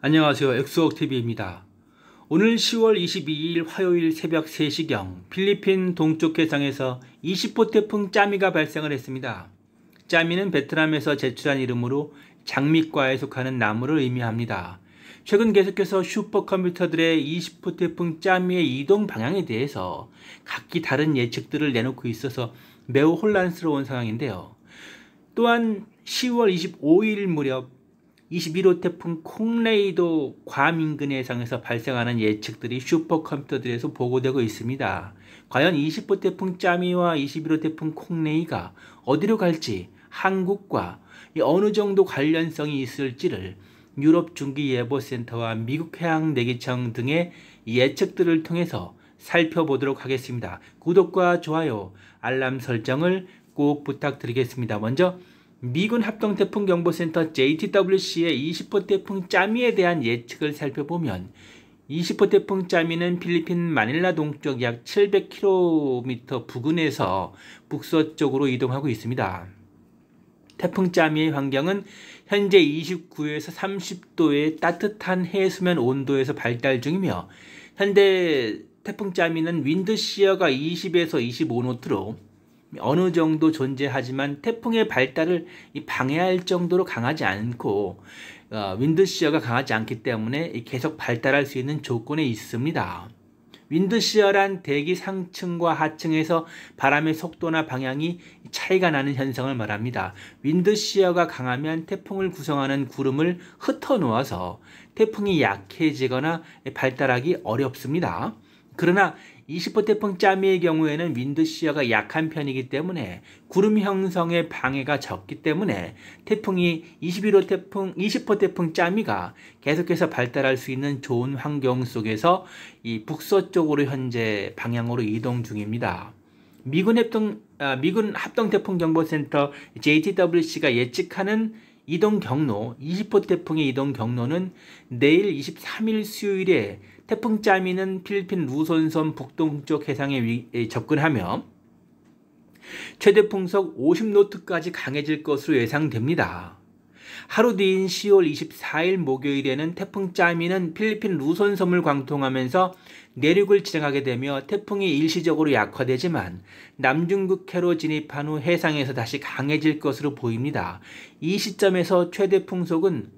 안녕하세요. 엑소옥TV입니다. 오늘 10월 22일 화요일 새벽 3시경 필리핀 동쪽 해상에서 20호 태풍 짜미가 발생을 했습니다. 짜미는 베트남에서 제출한 이름으로 장미과에 속하는 나무를 의미합니다. 최근 계속해서 슈퍼컴퓨터들의 20호 태풍 짜미의 이동 방향에 대해서 각기 다른 예측들을 내놓고 있어서 매우 혼란스러운 상황인데요. 또한 10월 25일 무렵 21호 태풍 콩레이도 괌 인근 해상에서 발생하는 예측들이 슈퍼컴퓨터들에서 보고되고 있습니다. 과연 20호 태풍 짜미와 21호 태풍 콩레이가 어디로 갈지 한국과 어느 정도 관련성이 있을지를 유럽 중기예보센터와 미국 해양대기청 등의 예측들을 통해서 살펴보도록 하겠습니다. 구독과 좋아요, 알람 설정을 꼭 부탁드리겠습니다. 먼저 미군 합동태풍경보센터 JTWC의 20호 태풍 짜미에 대한 예측을 살펴보면 20호 태풍 짜미는 필리핀 마닐라 동쪽 약 700km 부근에서 북서쪽으로 이동하고 있습니다. 태풍 짜미의 환경은 현재 29에서 30도의 따뜻한 해수면 온도에서 발달 중이며 현대 태풍 짜미는 윈드 시어가 20에서 25노트로 어느 정도 존재하지만 태풍의 발달을 방해할 정도로 강하지 않고 어, 윈드 시어가 강하지 않기 때문에 계속 발달할 수 있는 조건에 있습니다. 윈드 시어란 대기 상층과 하층에서 바람의 속도나 방향이 차이가 나는 현상을 말합니다. 윈드 시어가 강하면 태풍을 구성하는 구름을 흩어 놓아서 태풍이 약해지거나 발달하기 어렵습니다. 그러나 20호 태풍 짜미의 경우에는 윈드 시야가 약한 편이기 때문에 구름 형성의 방해가 적기 때문에 태풍이 21호 태풍, 20호 태풍 짜미가 계속해서 발달할 수 있는 좋은 환경 속에서 이 북서쪽으로 현재 방향으로 이동 중입니다. 미군 합동 아, 미군 합동 태풍 경보 센터 JTWC가 예측하는 이동 경로 20호 태풍의 이동 경로는 내일 23일 수요일에 태풍 짜미는 필리핀 루손섬 북동쪽 해상에 접근하며 최대 풍속 50노트까지 강해질 것으로 예상됩니다. 하루 뒤인 10월 24일 목요일에는 태풍 짜미는 필리핀 루손섬을 광통하면서 내륙을 지나가게 되며 태풍이 일시적으로 약화되지만 남중국해로 진입한 후 해상에서 다시 강해질 것으로 보입니다. 이 시점에서 최대 풍속은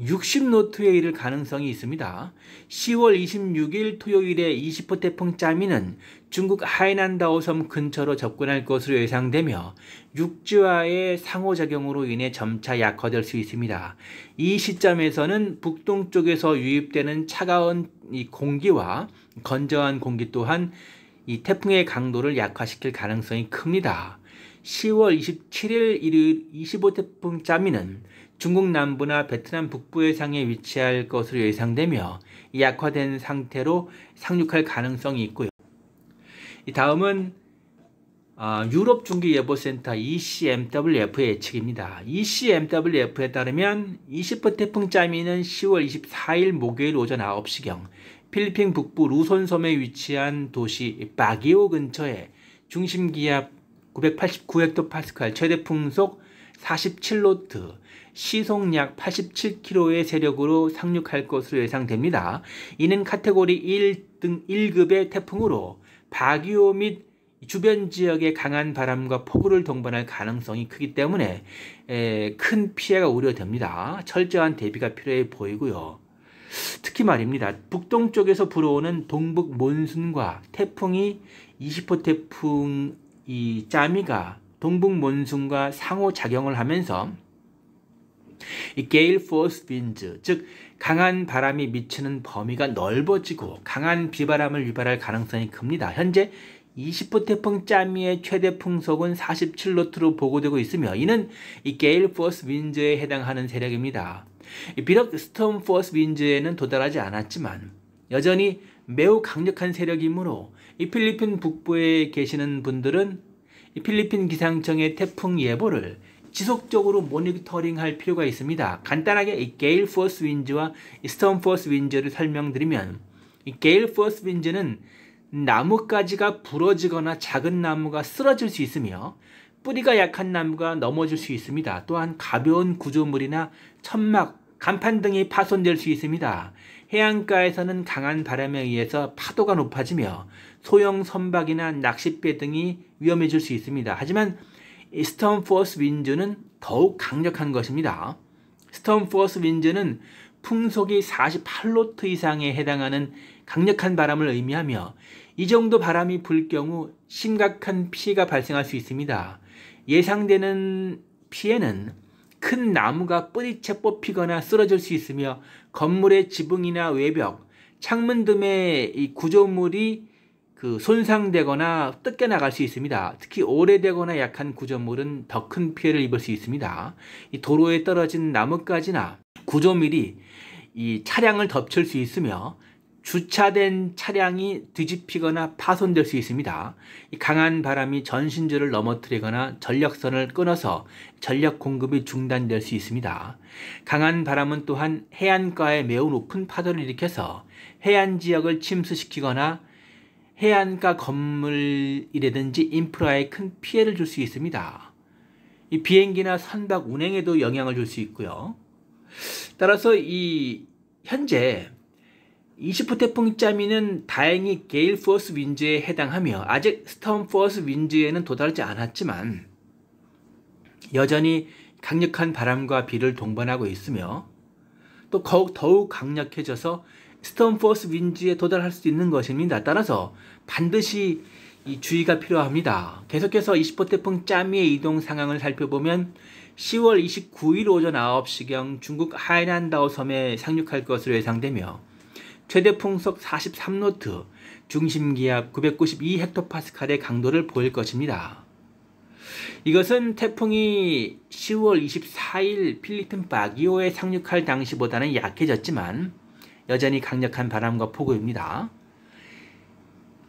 60노트에 이를 가능성이 있습니다. 10월 26일 토요일에 20호 태풍 짜미는 중국 하이난다오섬 근처로 접근할 것으로 예상되며 육지와의 상호작용으로 인해 점차 약화될 수 있습니다. 이 시점에서는 북동쪽에서 유입되는 차가운 이 공기와 건조한 공기 또한 이 태풍의 강도를 약화시킬 가능성이 큽니다. 10월 27일 일요일 25태풍 짜미는 중국 남부나 베트남 북부 해상에 위치할 것으로 예상되며 약화된 상태로 상륙할 가능성이 있고요. 다음은 아, 유럽 중기예보센터 e c m w f 예측입니다. ECMWF에 따르면 20호 태풍 짜미는 10월 24일 목요일 오전 9시경 필리핀 북부 루손섬에 위치한 도시 바기오 근처에 중심기압 989헥토파스칼 최대 풍속 47노트 시속 약 87km의 세력으로 상륙할 것으로 예상됩니다. 이는 카테고리 1등 1급의 태풍으로 바기오 및 주변 지역의 강한 바람과 폭우를 동반할 가능성이 크기 때문에 큰 피해가 우려됩니다. 철저한 대비가 필요해 보이고요. 특히 말입니다. 북동쪽에서 불어오는 동북 몬순과 태풍이 20호 태풍 이 짜미가 동북 몬순과 상호작용을 하면서 이 게일 포스 빈즈, 즉 강한 바람이 미치는 범위가 넓어지고 강한 비바람을 유발할 가능성이 큽니다. 현재 20호 태풍 짜미의 최대 풍속은 47노트로 보고되고 있으며 이는 이 게일 포스 윈즈에 해당하는 세력입니다. 비록 스톰 포스 윈즈에는 도달하지 않았지만 여전히 매우 강력한 세력이므로 이 필리핀 북부에 계시는 분들은 이 필리핀 기상청의 태풍 예보를 지속적으로 모니터링할 필요가 있습니다. 간단하게 이 게일 포스 윈즈와 스톰 포스 윈즈를 설명드리면 이 게일 포스 윈즈는 나뭇가지가 부러지거나 작은 나무가 쓰러질 수 있으며 뿌리가 약한 나무가 넘어질 수 있습니다. 또한 가벼운 구조물이나 천막, 간판 등이 파손될 수 있습니다. 해안가에서는 강한 바람에 의해서 파도가 높아지며 소형 선박이나 낚싯배 등이 위험해질 수 있습니다. 하지만 스톰포스 윈즈는 더욱 강력한 것입니다. 스톰포스 윈즈는 풍속이 48노트 이상에 해당하는 강력한 바람을 의미하며 이 정도 바람이 불 경우 심각한 피해가 발생할 수 있습니다. 예상되는 피해는 큰 나무가 뿌리채 뽑히거나 쓰러질 수 있으며 건물의 지붕이나 외벽, 창문 등의 구조물이 그 손상되거나 뜯겨나갈 수 있습니다. 특히 오래되거나 약한 구조물은 더 큰 피해를 입을 수 있습니다. 이 도로에 떨어진 나뭇가지나 구조물이 이 차량을 덮칠 수 있으며 주차된 차량이 뒤집히거나 파손될 수 있습니다. 강한 바람이 전신주를 넘어뜨리거나 전력선을 끊어서 전력 공급이 중단될 수 있습니다. 강한 바람은 또한 해안가에 매우 높은 파도를 일으켜서 해안 지역을 침수시키거나 해안가 건물이라든지 인프라에 큰 피해를 줄 수 있습니다. 이 비행기나 선박 운행에도 영향을 줄 수 있고요. 따라서 이 현재 20호 태풍 짜미는 다행히 게일 포스 윈즈에 해당하며 아직 스톰 포스 윈즈에는 도달하지 않았지만 여전히 강력한 바람과 비를 동반하고 있으며 또 더욱 강력해져서 스톰포스 윈즈에 도달할 수 있는 것입니다. 따라서 반드시 이 주의가 필요합니다. 계속해서 20호 태풍 짜미의 이동 상황을 살펴보면 10월 29일 오전 9시경 중국 하이난다오 섬에 상륙할 것으로 예상되며 최대 풍속 43노트, 중심 기압 992헥토파스칼의 강도를 보일 것입니다. 이것은 태풍이 10월 24일 필리핀 바기오에 상륙할 당시보다는 약해졌지만 여전히 강력한 바람과 폭우입니다.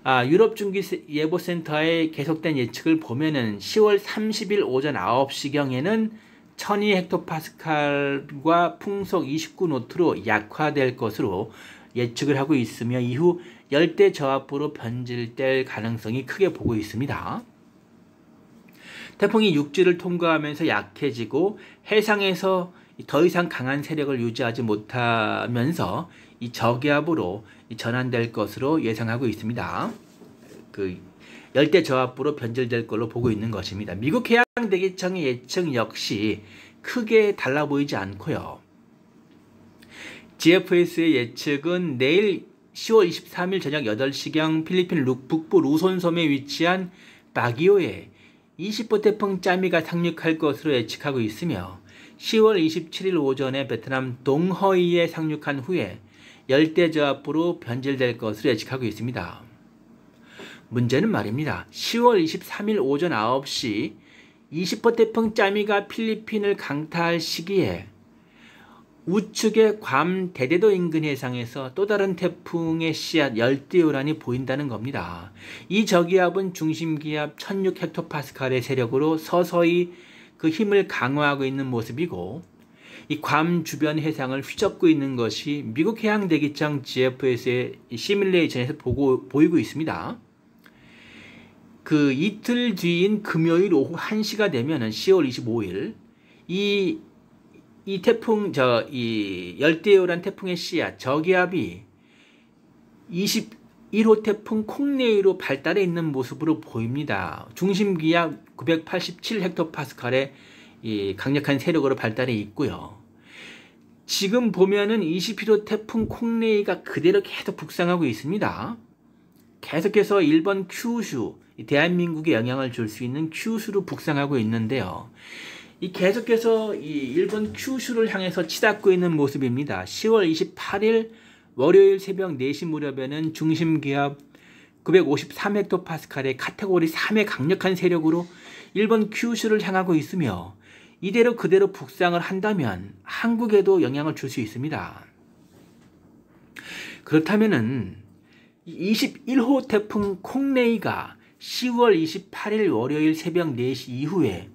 아, 유럽중기예보센터의 계속된 예측을 보면은 10월 30일 오전 9시경에는 1200헥토파스칼과 풍속 29노트로 약화될 것으로 예측을 하고 있으며 이후 열대 저압부로 변질될 가능성이 크게 보고 있습니다. 태풍이 육지를 통과하면서 약해지고 해상에서 더 이상 강한 세력을 유지하지 못하면서 이 저기압으로 전환될 것으로 예상하고 있습니다. 그 열대 저압부로 변질될 걸로 보고 있는 것입니다. 미국 해양대기청의 예측 역시 크게 달라 보이지 않고요. GFS의 예측은 내일 10월 23일 저녁 8시경 필리핀 북부 루손섬에 위치한 바기오에 20호 태풍 짜미가 상륙할 것으로 예측하고 있으며 10월 27일 오전에 베트남 동허이에 상륙한 후에 열대저압으로 변질될 것으로 예측하고 있습니다. 문제는 말입니다. 10월 23일 오전 9시 20호 태풍 짜미가 필리핀을 강타할 시기에 우측의 괌 대대도 인근 해상에서 또 다른 태풍의 씨앗 열대요란이 보인다는 겁니다. 이 저기압은 중심기압 1006헥토파스칼의 세력으로 서서히 그 힘을 강화하고 있는 모습이고 이괌 주변 해상을 휘젓고 있는 것이 미국 해양대기청 GFS의 시뮬레이션에서 보고, 보이고 있습니다. 그 이틀 뒤인 금요일 오후 1시가 되면 10월 25일 이, 이 태풍, 저, 이 열대요란 태풍의 씨앗, 저기압이 21호 태풍 콩레이로 발달해 있는 모습으로 보입니다. 중심기압 987헥토파스칼의 이 강력한 세력으로 발달해 있고요. 지금 보면은 20km 태풍 콩레이가 그대로 계속 북상하고 있습니다. 계속해서 일본 큐슈, 대한민국에 영향을 줄 수 있는 큐슈로 북상하고 있는데요. 이 계속해서 이 일본 큐슈를 향해서 치닫고 있는 모습입니다. 10월 28일 월요일 새벽 4시 무렵에는 중심 기압 953헥토파스칼의 카테고리 3의 강력한 세력으로 일본 큐슈를 향하고 있으며 이대로 그대로 북상을 한다면 한국에도 영향을 줄 수 있습니다. 그렇다면은 21호 태풍 콩레이가 10월 28일 월요일 새벽 4시 이후에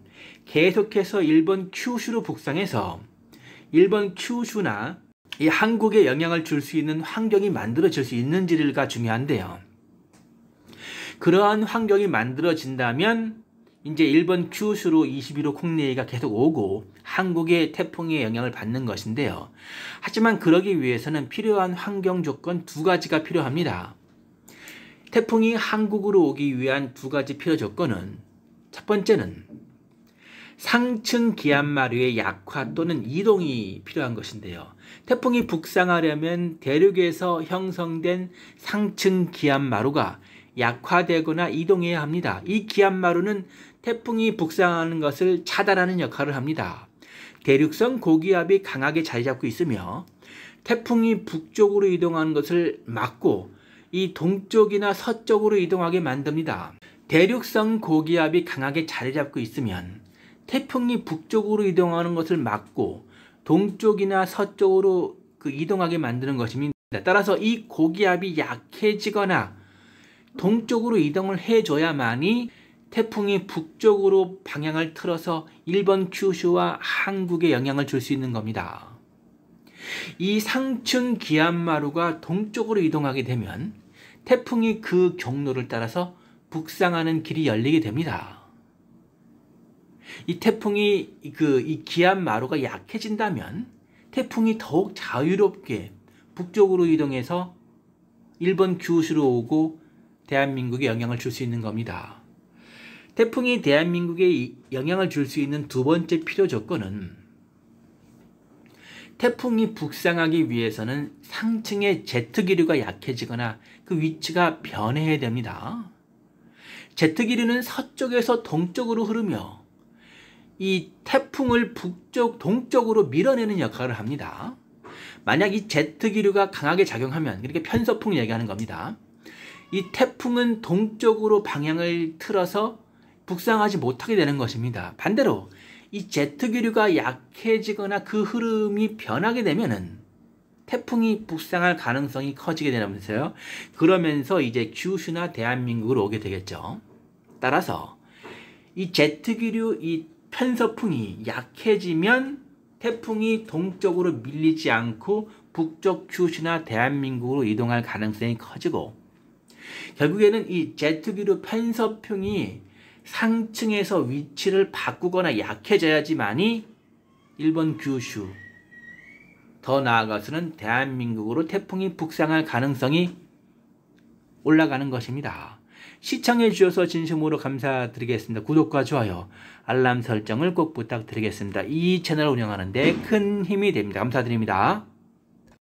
계속해서 일본 큐슈로 북상해서 일본 큐슈나 이 한국에 영향을 줄 수 있는 환경이 만들어질 수 있는지가 중요한데요. 그러한 환경이 만들어진다면 이제 일본 큐슈로 21호 콩레이가 계속 오고 한국의 태풍의 영향을 받는 것인데요. 하지만 그러기 위해서는 필요한 환경 조건 두 가지가 필요합니다. 태풍이 한국으로 오기 위한 두 가지 필요 조건은 첫 번째는 상층 기압마루의 약화 또는 이동이 필요한 것인데요. 태풍이 북상하려면 대륙에서 형성된 상층 기압마루가 약화되거나 이동해야 합니다. 이 기압마루는 태풍이 북상하는 것을 차단하는 역할을 합니다. 대륙성 고기압이 강하게 자리 잡고 있으며 태풍이 북쪽으로 이동하는 것을 막고 이 동쪽이나 서쪽으로 이동하게 만듭니다. 대륙성 고기압이 강하게 자리 잡고 있으면 태풍이 북쪽으로 이동하는 것을 막고 동쪽이나 서쪽으로 그 이동하게 만드는 것입니다. 따라서 이 고기압이 약해지거나 동쪽으로 이동을 해줘야만이 태풍이 북쪽으로 방향을 틀어서 일본 큐슈와 한국에 영향을 줄 수 있는 겁니다. 이 상층 기압마루가 동쪽으로 이동하게 되면 태풍이 그 경로를 따라서 북상하는 길이 열리게 됩니다. 이 태풍이 그 이 기압마루가 약해진다면 태풍이 더욱 자유롭게 북쪽으로 이동해서 일본 규슈로 오고 대한민국에 영향을 줄 수 있는 겁니다. 태풍이 대한민국에 영향을 줄 수 있는 두 번째 필요 조건은 태풍이 북상하기 위해서는 상층의 제트기류가 약해지거나 그 위치가 변해야 됩니다. 제트기류는 서쪽에서 동쪽으로 흐르며 이 태풍을 북쪽, 동쪽으로 밀어내는 역할을 합니다. 만약 이 제트기류가 강하게 작용하면, 그렇게 그러니까 편서풍 얘기하는 겁니다. 이 태풍은 동쪽으로 방향을 틀어서 북상하지 못하게 되는 것입니다. 반대로 이 제트기류가 약해지거나 그 흐름이 변하게 되면은 태풍이 북상할 가능성이 커지게 되면서요. 그러면서 이제 규슈나 대한민국으로 오게 되겠죠. 따라서 이 제트기류 이 편서풍이 약해지면 태풍이 동쪽으로 밀리지 않고 북쪽 규슈나 대한민국으로 이동할 가능성이 커지고 결국에는 이 제트기류 펜서풍이 상층에서 위치를 바꾸거나 약해져야지만이 일본 규슈 더 나아가서는 대한민국으로 태풍이 북상할 가능성이 올라가는 것입니다. 시청해 주셔서 진심으로 감사드리겠습니다. 구독과 좋아요, 알람 설정을 꼭 부탁드리겠습니다. 이 채널 운영하는 데 큰 힘이 됩니다. 감사드립니다.